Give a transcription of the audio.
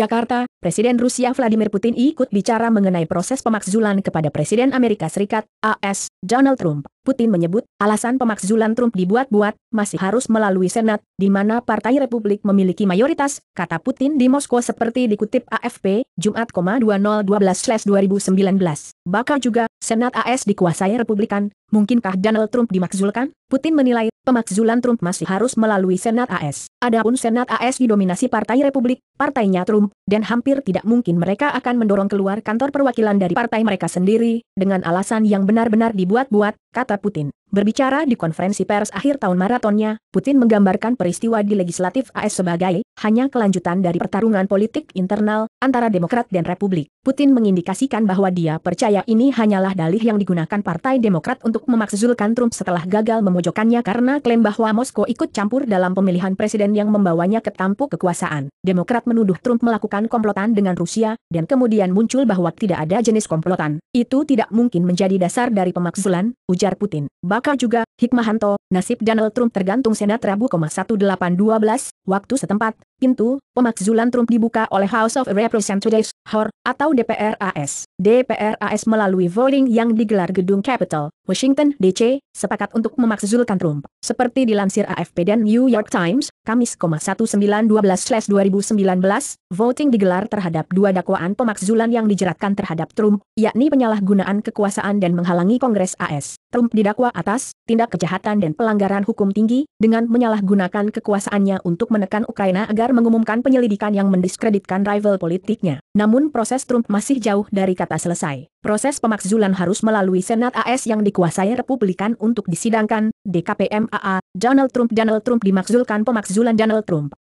Jakarta, Presiden Rusia Vladimir Putin ikut bicara mengenai proses pemakzulan kepada Presiden Amerika Serikat, AS, Donald Trump. Putin menyebut, alasan pemakzulan Trump dibuat-buat, masih harus melalui Senat, di mana Partai Republik memiliki mayoritas, kata Putin di Moskow seperti dikutip AFP, Jumat, 2012-2019. Bakal juga, Senat AS dikuasai Republikan, mungkinkah Donald Trump dimakzulkan? Putin menilai, pemakzulan Trump masih harus melalui Senat AS. Adapun Senat AS didominasi Partai Republik, partainya Trump, dan hampir tidak mungkin mereka akan mendorong keluar kantor perwakilan dari partai mereka sendiri, dengan alasan yang benar-benar dibuat-buat, kata Putin. Berbicara di konferensi pers akhir tahun maratonnya, Putin menggambarkan peristiwa di legislatif AS sebagai hanya kelanjutan dari pertarungan politik internal antara Demokrat dan Republik. Putin mengindikasikan bahwa dia percaya ini hanyalah dalih yang digunakan Partai Demokrat untuk memaksulkan Trump setelah gagal memojokkannya karena klaim bahwa Moskow ikut campur dalam pemilihan presiden Biden yang membawanya ke tampuk kekuasaan. Demokrat menuduh Trump melakukan komplotan dengan Rusia, dan kemudian muncul bahwa tidak ada jenis komplotan. Itu tidak mungkin menjadi dasar dari pemakzulan, ujar Putin. Bakal juga, Hikmahanto, nasib Donald Trump tergantung Senat Rabu 1812, Waktu setempat, pintu pemakzulan Trump dibuka oleh House of Representatives, HOR, atau DPRAS. DPRAS melalui voting yang digelar gedung Capitol, Washington DC, sepakat untuk memakzulkan Trump. Seperti dilansir AFP dan New York Times, Kamis 1912-2019, voting digelar terhadap dua dakwaan pemakzulan yang dijeratkan terhadap Trump, yakni penyalahgunaan kekuasaan dan menghalangi Kongres AS. Trump didakwa atas tindak kejahatan dan pelanggaran hukum tinggi dengan menyalahgunakan kekuasaannya untuk menekan Ukraina agar mengumumkan penyelidikan yang mendiskreditkan rival politiknya. Namun proses Trump masih jauh dari kata selesai. Proses pemakzulan harus melalui Senat AS yang dikuasai Republikan untuk disidangkan, DKPMAA, Donald Trump Donald Trump dimakzulkan pemakzulan Donald Trump.